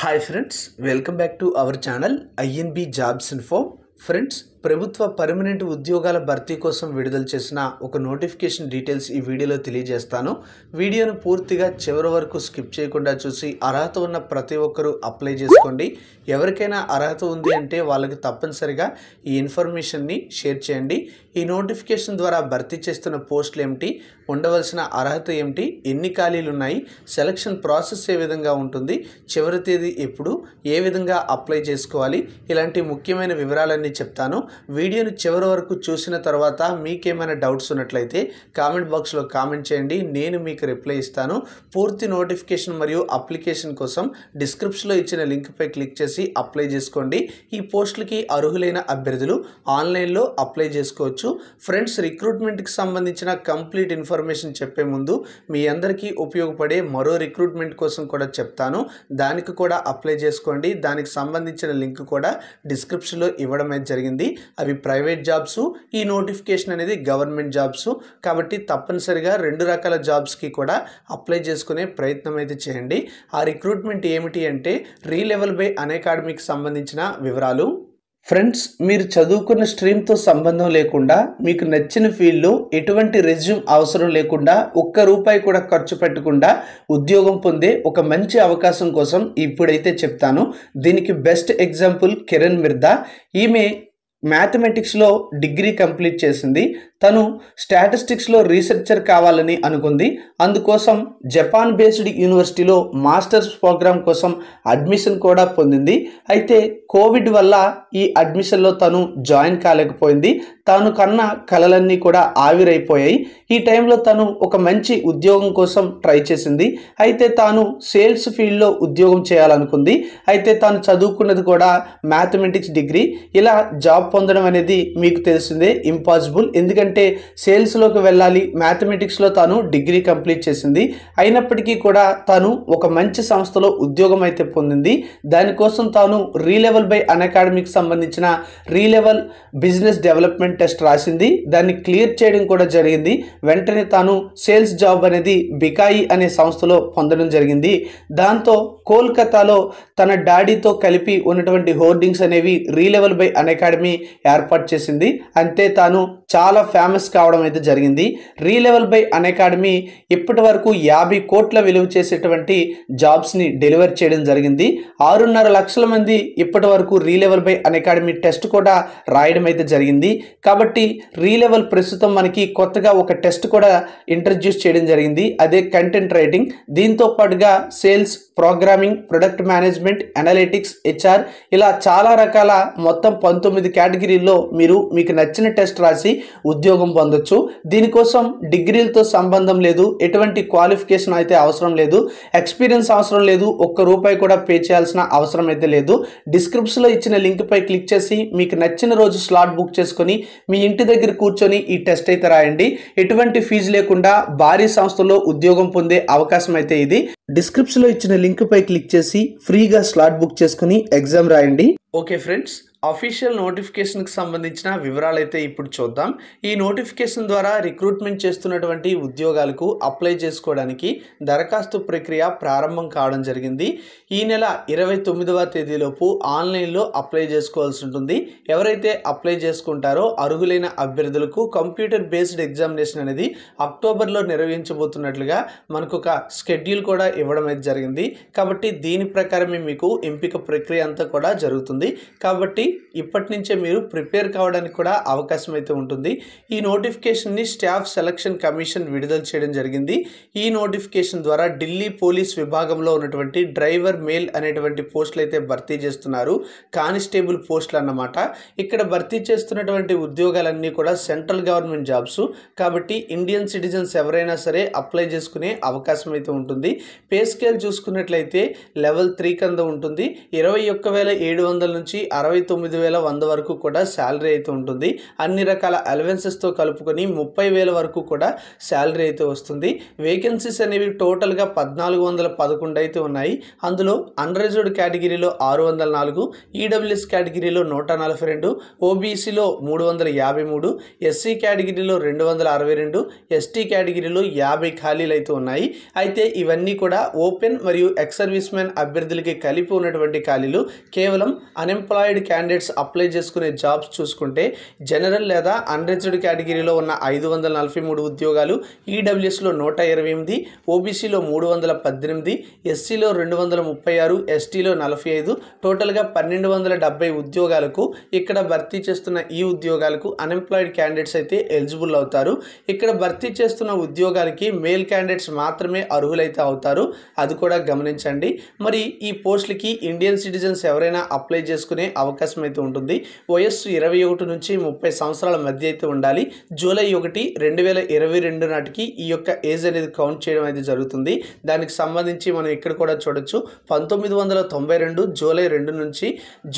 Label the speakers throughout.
Speaker 1: Hi friends, welcome back to our channel INB Jobs Info. Friends, ప్రభుత్వ permanent ఉద్యోగాల భర్తీ కోసం విడుదల చేసిన ఒక నోటిఫికేషన్ డీటెయిల్స్ ఈ వీడియోలో తెలియజేస్తాను వీడియోను పూర్తిగా చివరి వరకు స్కిప్ చేయకుండా చూసి అర్హత ఉన్న ప్రతి ఒక్కరూ అప్లై చేసుకోండి ఎవరికైనా అర్హత ఉంది అంటే వాళ్ళకి తప్పనిసరిగా ఈ ఇన్ఫర్మేషన్ని షేర్ చేయండి ఈ నోటిఫికేషన్ ద్వారా భర్తీ చేస్తున్న పోస్టులు ఏమిటి ఉండవలసిన అర్హత ఏమిటి ఎన్ని ఖాళీలు ఉన్నాయి సెలక్షన్ ప్రాసెస్ ఏ విధంగా ఉంటుంది చివరి తేదీ ఎప్పుడు ఏ విధంగా అప్లై చేసుకోవాలి ఇలాంటి ముఖ్యమైన వివరాలన్నీ చెప్తాను వీడియోను చివరి వరకు చూసిన తర్వాత మీకేమైనా డౌట్స్ ఉన్నట్లయితే కామెంట్ బాక్స్లో కామెంట్ చేయండి నేను మీకు రిప్లై ఇస్తాను పూర్తి నోటిఫికేషన్ మరియు అప్లికేషన్ కోసం డిస్క్రిప్షన్లో ఇచ్చిన లింక్పై క్లిక్ చేసి అప్లై చేసుకోండి ఈ పోస్టులకి అర్హులైన అభ్యర్థులు ఆన్లైన్లో అప్లై చేసుకోవచ్చు ఫ్రెండ్స్ రిక్రూట్మెంట్కి సంబంధించిన కంప్లీట్ ఇన్ఫర్మేషన్ చెప్పే ముందు మీ అందరికీ ఉపయోగపడే మరో రిక్రూట్మెంట్ కోసం కూడా చెప్తాను దానికి కూడా అప్లై చేసుకోండి దానికి సంబంధించిన లింక్ కూడా డిస్క్రిప్షన్లో ఇవ్వడమే జరిగింది అవి ప్రైవేట్ జాబ్స్ ఈ నోటిఫికేషన్ అనేది గవర్నమెంట్ జాబ్స్ కాబట్టి తప్పనిసరిగా రెండు రకాల జాబ్స్కి కూడా అప్లై చేసుకునే ప్రయత్నం అయితే చేయండి ఆ రిక్రూట్మెంట్ ఏమిటి అంటే రీలెవెల్ బై అకాడమీకి సంబంధించిన వివరాలు ఫ్రెండ్స్ మీరు చదువుకున్న స్ట్రీమ్తో సంబంధం లేకుండా మీకు నచ్చిన ఫీల్డ్లో ఎటువంటి రెజ్యూమ్ అవసరం లేకుండా ఒక్క రూపాయి కూడా ఖర్చు పెట్టకుండా ఉద్యోగం పొందే ఒక మంచి అవకాశం కోసం ఇప్పుడైతే చెప్తాను దీనికి బెస్ట్ ఎగ్జాంపుల్ కిరణ్ మిర్దా ఈమె మ్యాథమెటిక్స్లో డిగ్రీ కంప్లీట్ చేసింది తను స్టాటిస్టిక్స్లో రీసెర్చర్ కావాలని అనుకుంది అందుకోసం జపాన్ బేస్డ్ యూనివర్సిటీలో మాస్టర్స్ ప్రోగ్రాం కోసం అడ్మిషన్ కూడా పొందింది అయితే కోవిడ్ వల్ల ఈ అడ్మిషన్లో తను జాయిన్ కాలేకపోయింది తాను కన్న కళలన్నీ కూడా ఆవిరైపోయాయి ఈ టైంలో తను ఒక మంచి ఉద్యోగం కోసం ట్రై చేసింది అయితే తాను సేల్స్ ఫీల్డ్లో ఉద్యోగం చేయాలనుకుంది అయితే తాను చదువుకున్నది కూడా మ్యాథమెటిక్స్ డిగ్రీ ఇలా జాబ్ పొందడం అనేది మీకు తెలిసిందే ఇంపాసిబుల్ ఎందుకంటే ఎందుకంటే సేల్స్లోకి వెళ్ళాలి మ్యాథమెటిక్స్లో తాను డిగ్రీ కంప్లీట్ చేసింది అయినప్పటికీ కూడా తాను ఒక మంచి సంస్థలో ఉద్యోగం అయితే పొందింది దానికోసం తాను రీలెవల్ బై అన్అకాడమీకి సంబంధించిన రీలెవల్ బిజినెస్ డెవలప్మెంట్ టెస్ట్ రాసింది దాన్ని క్లియర్ చేయడం కూడా జరిగింది వెంటనే తాను సేల్స్ జాబ్ అనేది బికాయి అనే సంస్థలో పొందడం జరిగింది దాంతో కోల్కతాలో తన డాడీతో కలిపి ఉన్నటువంటి హోర్డింగ్స్ అనేవి రీలెవల్ బై అన్అకాడమీ ఏర్పాటు చేసింది అంతే తాను చాలా ఫేమస్ కావడం అయితే జరిగింది రీలెవెల్ బై అన్ అకాడమీ ఇప్పటి వరకు యాభై కోట్ల విలువ చేసేటువంటి జాబ్స్ని డెలివర్ చేయడం జరిగింది ఆరున్నర లక్షల మంది ఇప్పటి వరకు Relevel by Unacademy test కూడా రాయడం అయితే జరిగింది కాబట్టి రీలెవెల్ ప్రస్తుతం మనకి కొత్తగా ఒక టెస్ట్ కూడా ఇంట్రడ్యూస్ చేయడం జరిగింది అదే కంటెంట్ రైటింగ్ దీంతో పాటుగా sales programming product management analytics HR ఇలా చాలా రకాల మొత్తం పంతొమ్మిది కేటగిరీల్లో మీరు మీకు నచ్చిన టెస్ట్ రాసి ఉద్యోగం పొందొచ్చు దీనికోసం డిగ్రీలతో సంబంధం లేదు ఎటువంటి క్వాలిఫికేషన్ అయితే అవసరం లేదు ఎక్స్పీరియన్స్ అవసరం లేదు ఒక్క రూపాయి కూడా పే చేయాల్సిన అవసరం అయితే లేదు డిస్క్రిప్షన్లో ఇచ్చిన లింక్పై క్లిక్ చేసి మీకు నచ్చిన రోజు స్లాట్ బుక్ చేసుకొని మీ ఇంటి దగ్గర కూర్చొని ఈ టెస్ట్ అయితే రాయండి ఎటువంటి ఫీజు లేకుండా భారీ సంస్థలో ఉద్యోగం పొందే అవకాశం అయితే ఇది డిస్క్రిప్షన్లో ఇచ్చిన పై క్లిక్ చేసి ఫ్రీగా స్లాట్ బుక్ చేసుకుని ఎగ్జామ్ రాయండి ఓకే ఫ్రెండ్స్ అఫీషియల్ నోటిఫికేషన్కి సంబంధించిన వివరాలు అయితే ఇప్పుడు చూద్దాం ఈ నోటిఫికేషన్ ద్వారా రిక్రూట్మెంట్ చేస్తున్నటువంటి ఉద్యోగాలకు అప్లై చేసుకోవడానికి దరఖాస్తు ప్రక్రియ ప్రారంభం కావడం జరిగింది ఈ నెల ఇరవై తొమ్మిదవ తేదీలోపు ఆన్లైన్లో అప్లై చేసుకోవాల్సి ఉంటుంది ఎవరైతే అప్లై చేసుకుంటారో అర్హులైన అభ్యర్థులకు కంప్యూటర్ బేస్డ్ ఎగ్జామినేషన్ అనేది అక్టోబర్లో నిర్వహించబోతున్నట్లుగా మనకు ఒక షెడ్యూల్ కూడా ఇవ్వడం అయితే జరిగింది కాబట్టి దీని ప్రకారమే మీకు ఎంపిక ప్రక్రియ అంతా కూడా జరుగుతుంది కాబట్టి ఇప్పటి నుంచే మీరు ప్రిపేర్ కావడానికి కూడా అవకాశం అయితే ఉంటుంది ఈ నోటిఫికేషన్ని స్టాఫ్ సెలక్షన్ కమిషన్ విడుదల చేయడం జరిగింది ఈ నోటిఫికేషన్ ద్వారా ఢిల్లీ పోలీస్ విభాగంలో ఉన్నటువంటి డ్రైవర్ మేల్ అనేటువంటి పోస్టులు అయితే భర్తీ చేస్తున్నారు కానిస్టేబుల్ పోస్టులు అన్నమాట ఇక్కడ భర్తీ చేస్తున్నటువంటి ఉద్యోగాలన్నీ కూడా సెంట్రల్ గవర్నమెంట్ జాబ్స్ కాబట్టి ఇండియన్ సిటిజన్స్ ఎవరైనా సరే అప్లై చేసుకునే అవకాశం అయితే ఉంటుంది పే స్కేల్ చూసుకున్నట్లయితే లెవెల్ త్రీ కింద ఉంటుంది ఇరవై ఒక్క వేల ఏడు వందల నుంచి అరవై తొమ్మిది తొమ్మిది వేల వంద వరకు కూడా శాలరీ అయితే ఉంటుంది అన్ని రకాల అలవెన్సెస్తో కలుపుకొని ముప్పై వేల వరకు కూడా శాలరీ అయితే వస్తుంది వేకెన్సీస్ అనేవి టోటల్గా పద్నాలుగు వందల పదకొండు అయితే ఉన్నాయి అందులో అన్రిజర్వ్డ్ కేటగిరీలో ఆరు వందల నాలుగు ఈడబ్ల్యూఎస్ కేటగిరీలో నూట నలభై రెండు ఓబీసీలో మూడు వందల యాభై మూడు ఎస్సీ కేటగిరీలో రెండు వందల అరవై రెండు ఎస్టీ కేటగిరీలో యాభై ఖాళీలు అయితే ఉన్నాయి అయితే ఇవన్నీ కూడా ఓపెన్ మరియు ఎక్స్ సర్వీస్ మ్యాన్ అభ్యర్థులకి కలిపి ఉన్నటువంటి ఖాళీలు కేవలం అన్ఎంప్లాయిడ్ క్యాండిడేట్ క్యాండిడేట్స్ అప్లై చేసుకునే జాబ్స్ చూసుకుంటే జనరల్ లేదా అన్రిజర్వ్డ్ కేటగిరీలో ఉన్న ఐదు వందల నలభై మూడు ఉద్యోగాలు ఈడబ్ల్యూఎస్లో e నూట ఇరవై ఎనిమిది ఓబీసీలో మూడు వందల పద్దెనిమిది ఎస్సీలో రెండు వందల ముప్పై ఆరు ఎస్టీలో నలభై ఐదు టోటల్గా పన్నెండు వందల డెబ్బై ఉద్యోగాలకు ఇక్కడ భర్తీ చేస్తున్న ఈ ఉద్యోగాలకు అన్ఎంప్లాయిడ్ క్యాండిడేట్స్ అయితే ఎలిజిబుల్ అవుతారు ఇక్కడ భర్తీ చేస్తున్న ఉద్యోగాలకి మేల్ క్యాండిడేట్స్ మాత్రమే అర్హులైతే అవుతారు అది కూడా గమనించండి మరి ఈ పోస్టులకి ఇండియన్ సిటిజన్స్ ఎవరైనా అప్లై చేసుకునే అవకాశం అవకాశం అయితే ఉంటుంది వయస్సు ఇరవై ఒకటి నుంచి ముప్పై సంవత్సరాల మధ్య అయితే ఉండాలి జూలై ఒకటి రెండు వేల ఇరవై రెండు నాటికి ఈ యొక్క ఏజ్ అనేది కౌంట్ చేయడం అయితే జరుగుతుంది దానికి సంబంధించి మనం ఇక్కడ కూడా చూడొచ్చు పంతొమ్మిది వందల తొంభై రెండు జూలై రెండు నుంచి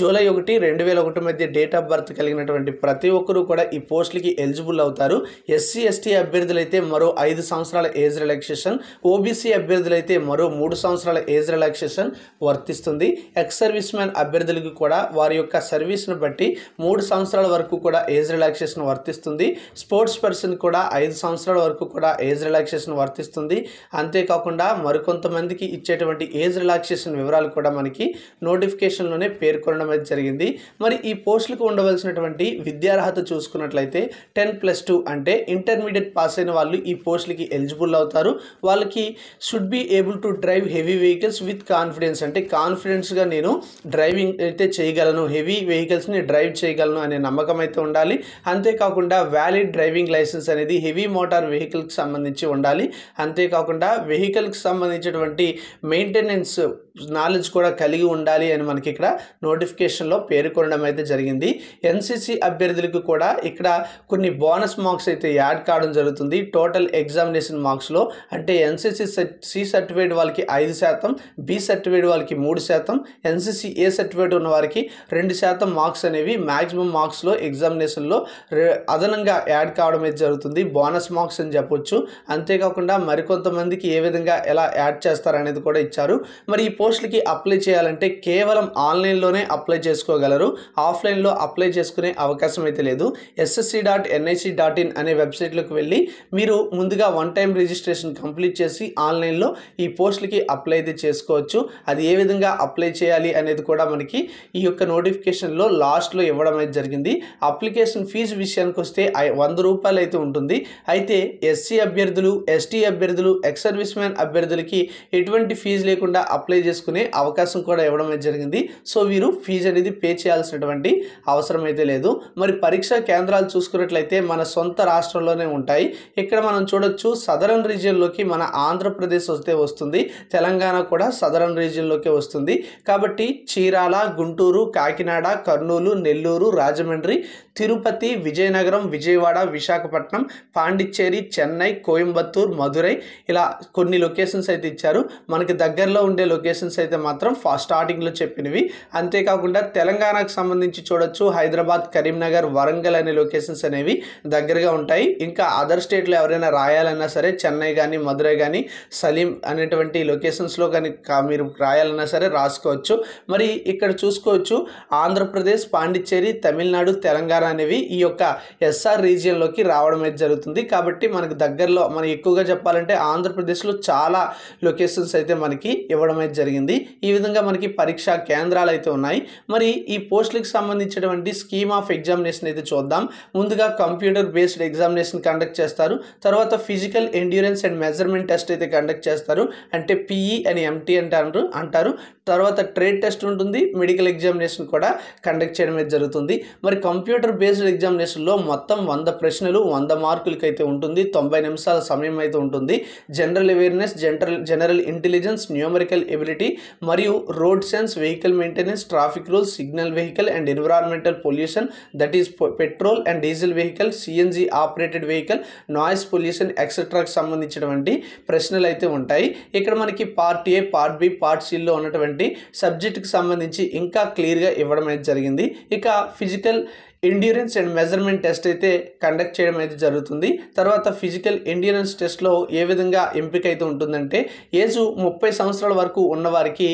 Speaker 1: జూలై ఒకటి రెండు వేల ఒకటి మధ్య డేట్ ఆఫ్ బర్త్ కలిగినటువంటి ప్రతి ఒక్కరూ కూడా ఈ పోస్టులకి ఎలిజిబుల్ అవుతారు ఎస్సీ ఎస్టీ అభ్యర్థులైతే మరో ఐదు సంవత్సరాల ఏజ్ రిలాక్సేషన్ ఓబీసీ అభ్యర్థులైతే మరో మూడు సంవత్సరాల ఏజ్ రిలాక్సేషన్ వర్తిస్తుంది ఎక్స్ సర్వీస్ మ్యాన్ అభ్యర్థులకు కూడా వారి యొక్క సర్వీస్ను బట్టి మూడు సంవత్సరాల వరకు కూడా ఏజ్ రిలాక్సేషన్ వర్తిస్తుంది స్పోర్ట్స్ పర్సన్ కూడా ఐదు సంవత్సరాల వరకు కూడా ఏజ్ రిలాక్సేషన్ వర్తిస్తుంది అంతేకాకుండా మరికొంతమందికి ఇచ్చేటువంటి ఏజ్ రిలాక్సేషన్ వివరాలు కూడా మనకి నోటిఫికేషన్లోనే పేర్కొనడం అనేది జరిగింది మరి ఈ పోస్టులకు ఉండవలసినటువంటి విద్యార్హత చూసుకున్నట్లయితే టెన్ ప్లస్ టూ అంటే ఇంటర్మీడియట్ పాస్ అయిన వాళ్ళు ఈ పోస్టులకి ఎలిజిబుల్ అవుతారు వాళ్ళకి should be able to drive heavy vehicles with confidence అంటే కాన్ఫిడెన్స్గా నేను డ్రైవింగ్ అయితే చేయగలను హెవీ వెహికల్స్ని డ్రైవ్ చేయగలను అనే నమ్మకం అయితే ఉండాలి అంతేకాకుండా వ్యాలిడ్ డ్రైవింగ్ లైసెన్స్ అనేది హెవీ మోటార్ వెహికల్కి సంబంధించి ఉండాలి అంతేకాకుండా వెహికల్కి సంబంధించినటువంటి మెయింటెనెన్స్ నాలెడ్జ్ కూడా కలిగి ఉండాలి అని మనకి ఇక్కడ నోటిఫికేషన్లో పేర్కొనడం అయితే జరిగింది ఎన్సిసి అభ్యర్థులకు కూడా ఇక్కడ కొన్ని బోనస్ మార్క్స్ అయితే యాడ్ కావడం జరుగుతుంది టోటల్ ఎగ్జామినేషన్ మార్క్స్లో అంటే ఎన్సీసీ సి సర్టిఫికేట్ వాళ్ళకి ఐదు శాతం బి సర్టిఫికేట్ వాళ్ళకి మూడు శాతం ఎన్సిసి ఏ సర్టిఫికేట్ ఉన్న వారికి రెండు శాతం శాతం మార్క్స్ అనేవి మ్యాక్సిమం మార్క్స్లో ఎగ్జామినేషన్లో అదనంగా యాడ్ కావడం అయితే జరుగుతుంది బోనస్ మార్క్స్ అని చెప్పొచ్చు అంతేకాకుండా మరికొంతమందికి ఏ విధంగా ఎలా యాడ్ చేస్తారనేది కూడా ఇచ్చారు మరి ఈ పోస్టులకి అప్లై చేయాలంటే కేవలం ఆన్లైన్లోనే అప్లై చేసుకోగలరు ఆఫ్లైన్లో అప్లై చేసుకునే అవకాశం అయితే లేదు SSC dot NIC dot in అనే వెబ్సైట్లోకి వెళ్ళి మీరు ముందుగా వన్ టైం రిజిస్ట్రేషన్ కంప్లీట్ చేసి ఆన్లైన్లో ఈ పోస్టులకి అప్లై అయితే చేసుకోవచ్చు అది ఏ విధంగా అప్లై చేయాలి అనేది కూడా మనకి ఈ యొక్క నోటిఫికేషన్ నోటిఫికేషన్లో లాస్ట్లో ఇవ్వడం అయితే జరిగింది అప్లికేషన్ ఫీజు విషయానికి వస్తే వంద రూపాయలు అయితే ఉంటుంది అయితే ఎస్సీ అభ్యర్థులు ఎస్టీ అభ్యర్థులు ఎక్స్ సర్వీస్ మ్యాన్ అభ్యర్థులకి ఎటువంటి ఫీజు లేకుండా అప్లై చేసుకునే అవకాశం కూడా ఇవ్వడం అయితే జరిగింది సో వీరు ఫీజు అనేది పే చేయాల్సినటువంటి అవసరం అయితే లేదు మరి పరీక్షా కేంద్రాలు చూసుకున్నట్లయితే మన సొంత రాష్ట్రంలోనే ఉంటాయి ఇక్కడ మనం చూడొచ్చు సదరన్ రీజియన్లోకి మన ఆంధ్రప్రదేశ్ వస్తే వస్తుంది తెలంగాణ కూడా సదరన్ రీజియన్లోకే వస్తుంది కాబట్టి చీరాల గుంటూరు కాకినాడ కర్నూలు నెల్లూరు రాజమండ్రి తిరుపతి విజయనగరం విజయవాడ విశాఖపట్నం పాండిచ్చేరి చెన్నై కోయంబత్తూర్ మధురై ఇలా కొన్ని లొకేషన్స్ అయితే ఇచ్చారు మనకి దగ్గరలో ఉండే లొకేషన్స్ అయితే మాత్రం ఫా స్టార్టింగ్లో చెప్పినవి అంతేకాకుండా తెలంగాణకు సంబంధించి చూడొచ్చు హైదరాబాద్ కరీంనగర్ వరంగల్ అనే లొకేషన్స్ అనేవి దగ్గరగా ఉంటాయి ఇంకా అదర్ స్టేట్లో ఎవరైనా రాయాలన్నా సరే చెన్నై కానీ మధురై కానీ సలీం అనేటువంటి లొకేషన్స్లో కానీ మీరు రాయాలన్నా సరే రాసుకోవచ్చు మరి ఇక్కడ చూసుకోవచ్చు ఆంధ్ర ఆంధ్రప్రదేశ్ పాండిచ్చేరి తమిళనాడు తెలంగాణ అనేవి ఈ యొక్క ఎస్ఆర్ రీజియన్లోకి రావడం అనేది జరుగుతుంది కాబట్టి మనకు దగ్గరలో మనం ఎక్కువగా చెప్పాలంటే ఆంధ్రప్రదేశ్లో చాలా లొకేషన్స్ అయితే మనకి ఇవ్వడం అయితే జరిగింది ఈ విధంగా మనకి పరీక్షా కేంద్రాలు అయితే ఉన్నాయి మరి ఈ పోస్టులకు సంబంధించినటువంటి స్కీమ్ ఆఫ్ ఎగ్జామినేషన్ అయితే చూద్దాం ముందుగా కంప్యూటర్ బేస్డ్ ఎగ్జామినేషన్ కండక్ట్ చేస్తారు తర్వాత physical endurance and measurement test అయితే కండక్ట్ చేస్తారు అంటే పిఈ e అని ఎంటీ అంటారు అంటారు తర్వాత ట్రేడ్ టెస్ట్ ఉంటుంది మెడికల్ ఎగ్జామినేషన్ కూడా కండక్ట్ చేయడం జరుగుతుంది మరి కంప్యూటర్ బేస్డ్ ఎగ్జామినేషన్లో మొత్తం వంద ప్రశ్నలు వంద మార్కులకి అయితే ఉంటుంది తొంభై నిమిషాల సమయం అయితే ఉంటుంది general awareness general general intelligence numerical ability మరియు road sense vehicle maintenance traffic rules signal vehicle and environmental pollution that is petrol and diesel vehicle CNG operated vehicle noise pollution ఎక్సెట్రాకి సంబంధించినటువంటి ప్రశ్నలు అయితే ఉంటాయి ఇక్కడ మనకి part A part B part సిల్లో ఉన్నటువంటి సబ్జెక్టుకి సంబంధించి ఇంకా క్లియర్గా ఇవ్వడం అనేది జరిగింది ఇక physical endurance and measurement test అయితే కండక్ట్ చేయడం అయితే జరుగుతుంది తర్వాత ఫిజికల్ ఎండ్యూరెన్స్ టెస్ట్లో ఏ విధంగా ఎంపిక అయితే ఉంటుందంటే ఏజ్ ముప్పై సంవత్సరాల వరకు ఉన్నవారికి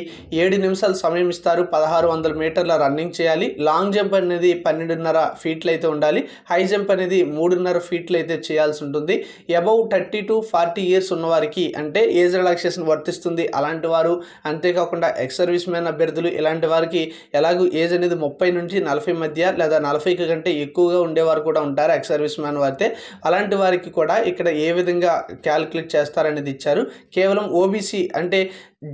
Speaker 1: ఏడు నిమిషాలు సమయం ఇస్తారు పదహారు వందల మీటర్ల రన్నింగ్ చేయాలి లాంగ్ జంప్ అనేది పన్నెండున్నర ఫీట్లు అయితే ఉండాలి హై జంప్ అనేది మూడున్నర ఫీట్లు అయితే చేయాల్సి ఉంటుంది above thirty to forty years ఉన్నవారికి అంటే ఏజ్ రిలాక్సేషన్ వర్తిస్తుంది అలాంటి వారు అంతేకాకుండా ఎక్స్ సర్వీస్ మ్యాన్ అభ్యర్థులు ఇలాంటి వారికి ఎలాగూ ఏజ్ అనేది ముప్పై నుంచి నలభై మధ్య లేదా నలభై కోరిక కంటే ఎక్కువగా ఉండేవారు కూడా ఉంటారు ఎక్స్ సర్వీస్ మ్యాన్ వారితే అలాంటి వారికి కూడా ఇక్కడ ఏ విధంగా క్యాలిక్యులేట్ చేస్తారనేది ఇచ్చారు కేవలం ఓబీసీ అంటే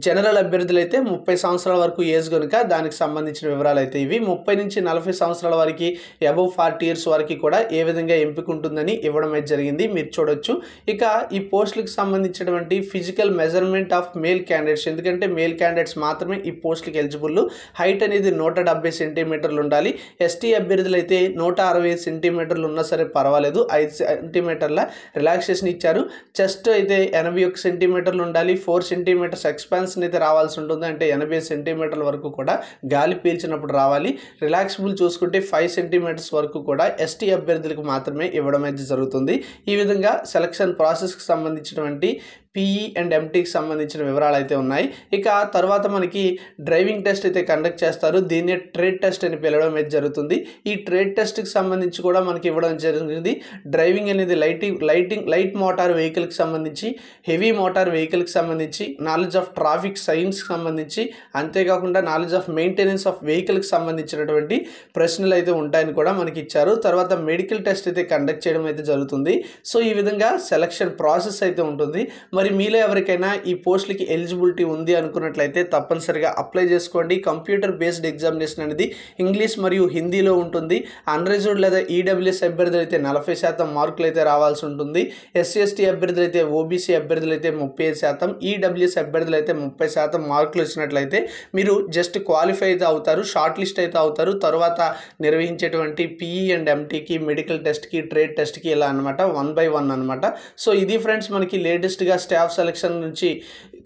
Speaker 1: జనరల్ అభ్యర్థులు అయితే ముప్పై సంవత్సరాల వరకు ఏజ్ కనుక దానికి సంబంధించిన వివరాలు అయితే ఇవి ముప్పై నుంచి నలభై సంవత్సరాల వరకు అబవ్ ఫార్టీ ఇయర్స్ వరకు కూడా ఏ విధంగా ఎంపిక ఉంటుందని ఇవ్వడం అయితే జరిగింది మీరు చూడొచ్చు ఇక ఈ పోస్టులకు సంబంధించినటువంటి physical measurement of male candidates ఎందుకంటే మేల్ క్యాండిడేట్స్ మాత్రమే ఈ పోస్టులకు ఎలిజిబుల్ హైట్ అనేది నూట డెబ్బై సెంటీమీటర్లు ఉండాలి ఎస్టీ అభ్యర్థులు అయితే నూట అరవై సెంటీమీటర్లు ఉన్నా సరే పర్వాలేదు ఐదు సెంటీమీటర్ల రిలాక్సేషన్ ఇచ్చారు చెస్ట్ అయితే ఎనభై ఒక సెంటీమీటర్లు ఉండాలి ఫోర్ సెంటీమీటర్స్ ఎక్స్పాన్ బ్యాలెన్స్ని అయితే రావాల్సి ఉంటుంది అంటే ఎనభై సెంటీమీటర్ల వరకు కూడా గాలి పీల్చినప్పుడు రావాలి రిలాక్సిబుల్ చూసుకుంటే ఫైవ్ సెంటీమీటర్స్ వరకు కూడా ఎస్టీ అభ్యర్థులకు మాత్రమే ఇవ్వడం అయితే జరుగుతుంది ఈ విధంగా సెలక్షన్ ప్రాసెస్కి సంబంధించినటువంటి పీఈ అండ్ ఎంటీకి సంబంధించిన వివరాలు అయితే ఉన్నాయి ఇక తర్వాత మనకి డ్రైవింగ్ టెస్ట్ అయితే కండక్ట్ చేస్తారు దీన్ని ట్రేడ్ టెస్ట్ అని పిలవడం అయితే జరుగుతుంది ఈ ట్రేడ్ టెస్ట్కి సంబంధించి కూడా మనకి ఇవ్వడం జరిగింది డ్రైవింగ్ అనేది లైటింగ్ లైటింగ్ లైట్ మోటార్ వెహికల్కి సంబంధించి హెవీ మోటార్ వెహికల్కి సంబంధించి నాలెడ్జ్ ఆఫ్ ట్రాఫిక్ సైన్స్కి సంబంధించి అంతేకాకుండా నాలెడ్జ్ ఆఫ్ మెయింటెనెన్స్ ఆఫ్ వెహికల్కి సంబంధించినటువంటి ప్రశ్నలు అయితే ఉంటాయని కూడా మనకి ఇచ్చారు తర్వాత మెడికల్ టెస్ట్ అయితే కండక్ట్ చేయడం అయితే జరుగుతుంది సో ఈ విధంగా సెలక్షన్ ప్రాసెస్ అయితే ఉంటుంది మరి మీలో ఎవరికైనా ఈ పోస్టులకి ఎలిజిబిలిటీ ఉంది అనుకున్నట్లయితే తప్పనిసరిగా అప్లై చేసుకోండి కంప్యూటర్ బేస్డ్ ఎగ్జామినేషన్ అనేది ఇంగ్లీష్ మరియు హిందీలో ఉంటుంది అన్రిజర్వ్డ్ లేదా ఈడబ్ల్యూఎస్ e అభ్యర్థులు అయితే నలభై శాతం మార్కులు అయితే రావాల్సి ఉంటుంది ఎస్సీ ఎస్టీ అభ్యర్థులు అయితే ఓబీసీ అభ్యర్థులు అయితే ముప్పై ఐదు శాతం ఈడబ్ల్యూఎస్ e అభ్యర్థులు అయితే ముప్పై శాతం మార్కులు వచ్చినట్లయితే మీరు జస్ట్ క్వాలిఫై అయితే అవుతారు షార్ట్ లిస్ట్ అయితే అవుతారు తర్వాత నిర్వహించేటువంటి పీఈ అండ్ ఎంటీకి మెడికల్ టెస్ట్కి ట్రేడ్ టెస్ట్కి ఇలా అనమాట వన్ బై వన్ అనమాట సో ఇది ఫ్రెండ్స్ మనకి లేటెస్ట్గా స్టాఫ్ సెలక్షన్ నుంచి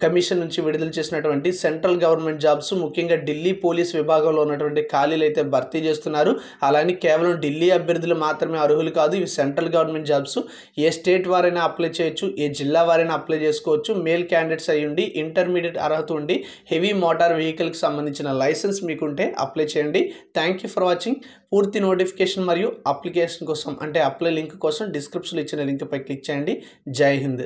Speaker 1: కమిషన్ నుంచి విడుదల చేసినటువంటి సెంట్రల్ గవర్నమెంట్ జాబ్స్ ముఖ్యంగా ఢిల్లీ పోలీస్ విభాగంలో ఉన్నటువంటి ఖాళీలు అయితే భర్తీ చేస్తున్నారు అలానే కేవలం ఢిల్లీ అభ్యర్థులు మాత్రమే అర్హులు కాదు ఇవి సెంట్రల్ గవర్నమెంట్ జాబ్స్ ఏ స్టేట్ వారైనా అప్లై చేయొచ్చు ఏ జిల్లా వారైనా అప్లై చేసుకోవచ్చు మేల్ క్యాండిడేట్స్ అయ్యుండి ఇంటర్మీడియట్ అర్హత ఉండి హెవీ మోటార్ వెహికల్కి సంబంధించిన లైసెన్స్ మీకుంటే అప్లై చేయండి థ్యాంక్ యూ ఫర్ వాచింగ్ పూర్తి నోటిఫికేషన్ మరియు అప్లికేషన్ కోసం అంటే అప్లై లింక్ కోసం డిస్క్రిప్షన్లో ఇచ్చిన లింక్పై క్లిక్ చేయండి జై హింద్